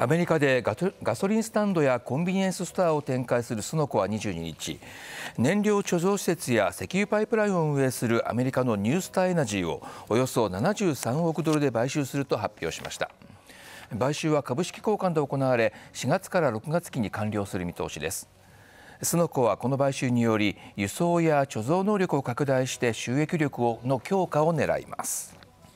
アメリカでガソリンスタンドやコンビニエンスストアを展開するスノコは22日燃料貯蔵施設や石油パイプラインを運営するアメリカのニュースターエナジーをおよそ73億ドルで買収すると発表しました買収は株式交換で行われ4月から6月期に完了する見通しですスノコはこの買収により輸送や貯蔵能力を拡大して収益力の強化を狙います